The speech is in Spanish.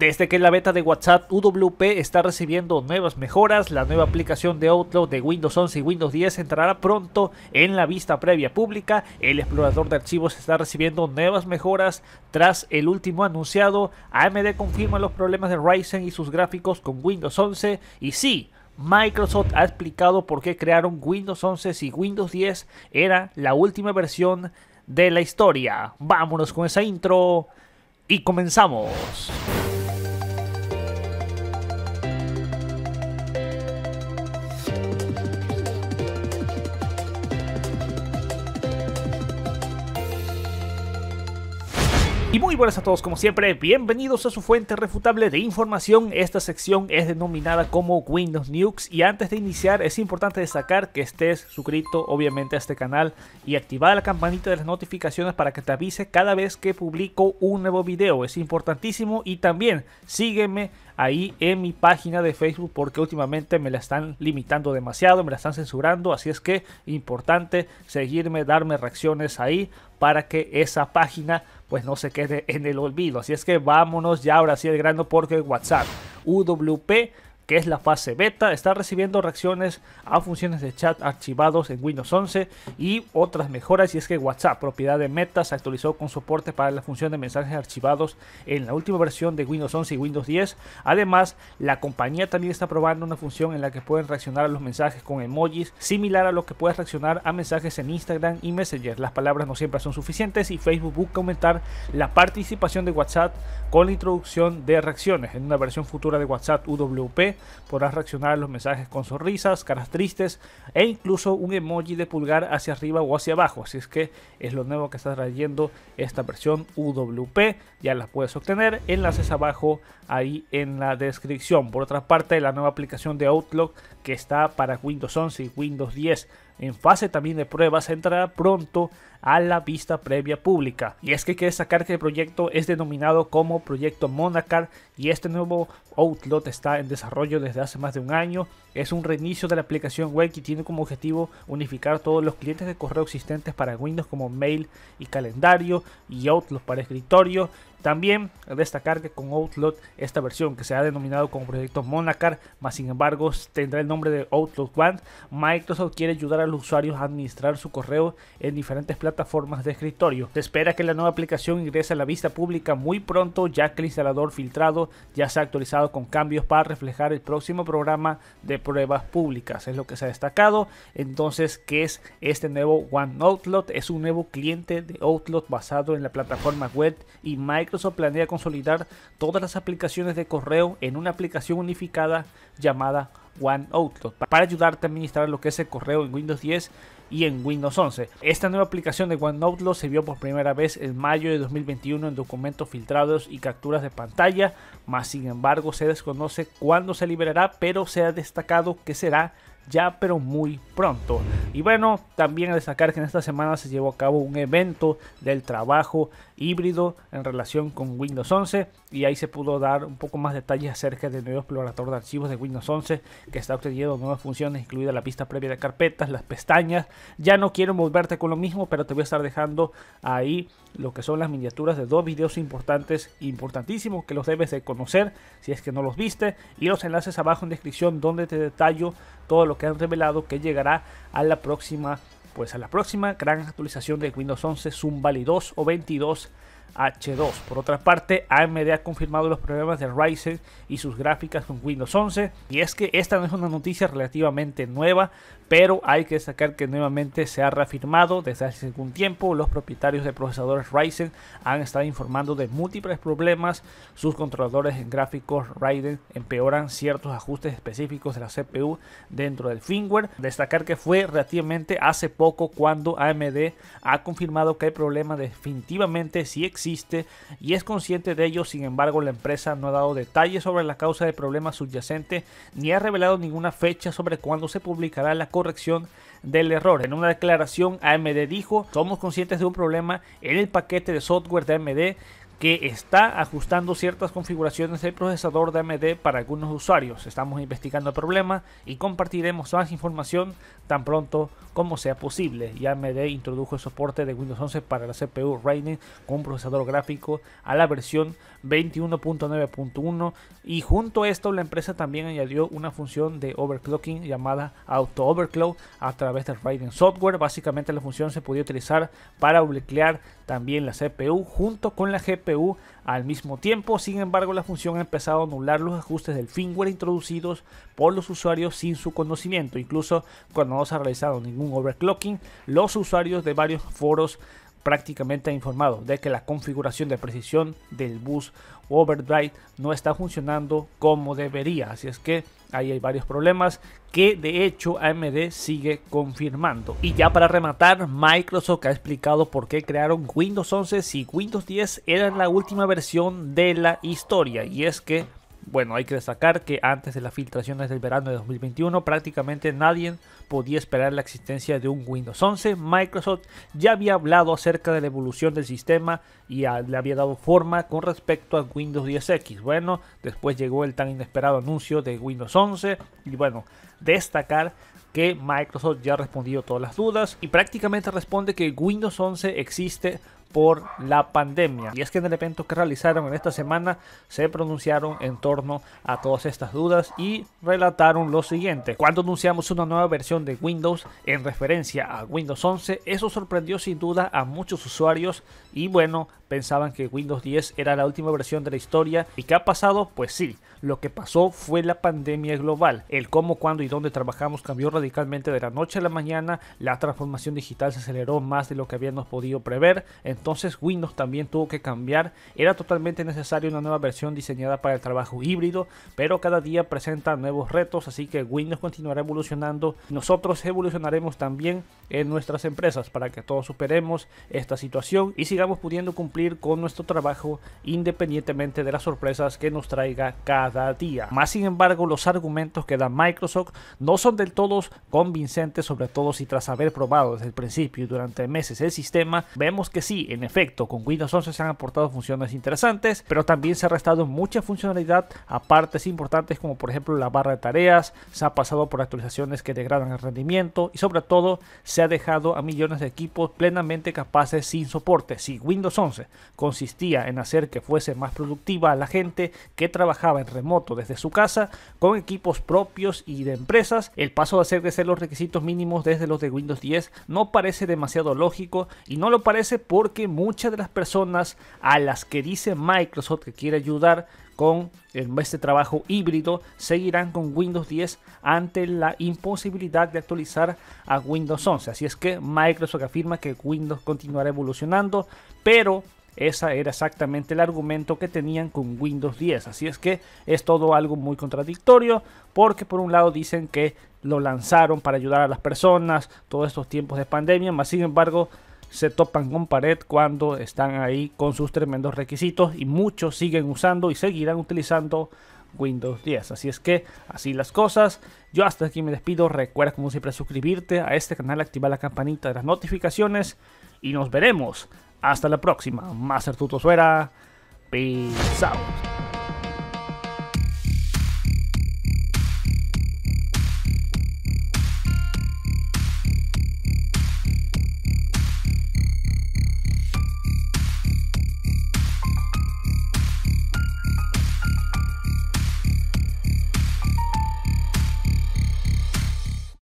Desde que la beta de WhatsApp UWP está recibiendo nuevas mejoras, la nueva aplicación de Outlook de Windows 11 y Windows 10 entrará pronto en la vista previa pública. El explorador de archivos está recibiendo nuevas mejoras tras el último anunciado. AMD confirma los problemas de Ryzen y sus gráficos con Windows 11 y sí, Microsoft ha explicado por qué crearon Windows 11 si Windows 10 era la última versión de la historia. Vámonos con esa intro y comenzamos. Y muy buenas a todos como siempre, bienvenidos a su fuente refutable de información. Esta sección es denominada como Windows Nukes y antes de iniciar es importante destacar que estés suscrito obviamente a este canal y activar la campanita de las notificaciones para que te avise cada vez que publico un nuevo video. Es importantísimo y también sígueme ahí en mi página de Facebook porque últimamente me la están limitando demasiado, me la están censurando, así es que importante seguirme, darme reacciones ahí para que esa página pues no se quede en el olvido. Así es que vámonos ya ahora sí el grano porque WhatsApp, UWP que es la fase beta, está recibiendo reacciones a funciones de chat archivados en Windows 11 y otras mejoras. Y es que WhatsApp, propiedad de Meta, se actualizó con soporte para la función de mensajes archivados en la última versión de Windows 11 y Windows 10. Además, la compañía también está probando una función en la que pueden reaccionar a los mensajes con emojis, similar a lo que puedes reaccionar a mensajes en Instagram y Messenger. Las palabras no siempre son suficientes y Facebook busca aumentar la participación de WhatsApp con la introducción de reacciones. En una versión futura de WhatsApp UWP Podrás reaccionar a los mensajes con sonrisas, caras tristes e incluso un emoji de pulgar hacia arriba o hacia abajo. Así es que es lo nuevo que está trayendo esta versión UWP. Ya las puedes obtener. Enlaces abajo ahí en la descripción. Por otra parte, la nueva aplicación de Outlook que está para Windows 11 y Windows 10 en fase también de pruebas entrará pronto a la vista previa pública. Y es que hay que destacar que el proyecto es denominado como Proyecto Monacar y este nuevo Outlook está en desarrollo desde hace más de un año. Es un reinicio de la aplicación web que tiene como objetivo unificar todos los clientes de correo existentes para Windows como Mail y Calendario y Outlook para escritorio también destacar que con Outlook esta versión que se ha denominado como proyecto Monacar, más sin embargo tendrá el nombre de Outlook One, Microsoft quiere ayudar a los usuarios a administrar su correo en diferentes plataformas de escritorio. Se espera que la nueva aplicación ingrese a la vista pública muy pronto ya que el instalador filtrado ya se ha actualizado con cambios para reflejar el próximo programa de pruebas públicas. Es lo que se ha destacado. Entonces, ¿qué es este nuevo One Outlook? Es un nuevo cliente de Outlook basado en la plataforma web y Microsoft planea consolidar todas las aplicaciones de correo en una aplicación unificada llamada One Outlook para ayudarte a administrar lo que es el correo en Windows 10 y en Windows 11. Esta nueva aplicación de One Outlook se vio por primera vez en mayo de 2021 en documentos filtrados y capturas de pantalla, más sin embargo se desconoce cuándo se liberará, pero se ha destacado que será ya pero muy pronto. Y bueno, también a destacar que en esta semana se llevó a cabo un evento del trabajo híbrido en relación con Windows 11 y ahí se pudo dar un poco más detalles acerca del nuevo explorador de archivos de Windows 11 que está obteniendo nuevas funciones, incluida la pista previa de carpetas, las pestañas. Ya no quiero volverte con lo mismo, pero te voy a estar dejando ahí lo que son las miniaturas de dos videos importantes, importantísimos que los debes de conocer si es que no los viste y los enlaces abajo en descripción donde te detallo todo lo que han revelado que llegará a la próxima, pues a la próxima gran actualización de Windows 11 Zoom Valley 2 o 22 H2. Por otra parte, AMD ha confirmado los problemas de Ryzen y sus gráficas con Windows 11. Y es que esta no es una noticia relativamente nueva, pero hay que destacar que nuevamente se ha reafirmado desde hace algún tiempo. Los propietarios de procesadores Ryzen han estado informando de múltiples problemas. Sus controladores en gráficos Ryzen empeoran ciertos ajustes específicos de la CPU dentro del firmware. Destacar que fue relativamente hace poco cuando AMD ha confirmado que hay problemas definitivamente si existen existe y es consciente de ello, sin embargo la empresa no ha dado detalles sobre la causa del problema subyacente ni ha revelado ninguna fecha sobre cuándo se publicará la corrección del error. En una declaración AMD dijo, somos conscientes de un problema en el paquete de software de AMD que está ajustando ciertas configuraciones del procesador de AMD para algunos usuarios. Estamos investigando el problema y compartiremos más información tan pronto como sea posible. Ya AMD introdujo el soporte de Windows 11 para la CPU Ryzen con un procesador gráfico a la versión 21.9.1 y junto a esto la empresa también añadió una función de overclocking llamada auto overclock a través del Ryzen software. Básicamente la función se podía utilizar para overclockear también la CPU junto con la GPU al mismo tiempo. Sin embargo, la función ha empezado a anular los ajustes del firmware introducidos por los usuarios sin su conocimiento. Incluso cuando no se ha realizado ningún overclocking, los usuarios de varios foros prácticamente ha informado de que la configuración de precisión del bus overdrive no está funcionando como debería. Así es que ahí hay varios problemas que de hecho AMD sigue confirmando. Y ya para rematar, Microsoft ha explicado por qué crearon Windows 11 si Windows 10 era la última versión de la historia. Y es que bueno, hay que destacar que antes de las filtraciones del verano de 2021 prácticamente nadie podía esperar la existencia de un Windows 11. Microsoft ya había hablado acerca de la evolución del sistema y le había dado forma con respecto a Windows 10X. Bueno, después llegó el tan inesperado anuncio de Windows 11 y bueno, destacar que Microsoft ya ha respondido todas las dudas y prácticamente responde que Windows 11 existe por la pandemia. Y es que en el evento que realizaron en esta semana se pronunciaron en torno a todas estas dudas y relataron lo siguiente. Cuando anunciamos una nueva versión de Windows en referencia a Windows 11, eso sorprendió sin duda a muchos usuarios y bueno, pensaban que Windows 10 era la última versión de la historia. ¿Y qué ha pasado? Pues sí, lo que pasó fue la pandemia global. El cómo, cuándo y dónde trabajamos cambió radicalmente de la noche a la mañana. La transformación digital se aceleró más de lo que habíamos podido prever. Entonces Windows también tuvo que cambiar. Era totalmente necesaria una nueva versión diseñada para el trabajo híbrido, pero cada día presenta nuevos retos, así que Windows continuará evolucionando. Nosotros evolucionaremos también en nuestras empresas para que todos superemos esta situación y sigamos pudiendo cumplir con nuestro trabajo independientemente de las sorpresas que nos traiga cada a día. Más sin embargo, los argumentos que da Microsoft no son del todo convincentes, sobre todo si tras haber probado desde el principio durante meses el sistema, vemos que sí, en efecto, con Windows 11 se han aportado funciones interesantes, pero también se ha restado mucha funcionalidad a partes importantes como por ejemplo la barra de tareas, se ha pasado por actualizaciones que degradan el rendimiento y sobre todo se ha dejado a millones de equipos plenamente capaces sin soporte. Si Windows 11 consistía en hacer que fuese más productiva a la gente que trabajaba en moto desde su casa con equipos propios y de empresas, el paso de hacer de ser los requisitos mínimos desde los de Windows 10 no parece demasiado lógico y no lo parece porque muchas de las personas a las que dice Microsoft que quiere ayudar con este trabajo híbrido seguirán con Windows 10 ante la imposibilidad de actualizar a Windows 11. Así es que Microsoft afirma que Windows continuará evolucionando, pero ese era exactamente el argumento que tenían con Windows 10. Así es que es todo algo muy contradictorio porque por un lado dicen que lo lanzaron para ayudar a las personas todos estos tiempos de pandemia, más sin embargo se topan con pared cuando están ahí con sus tremendos requisitos y muchos siguen usando y seguirán utilizando Windows 10. Así es que, así las cosas. Yo hasta aquí me despido. Recuerda como siempre suscribirte a este canal, activar la campanita de las notificaciones y nos veremos hasta la próxima, Master Suera. Peace out.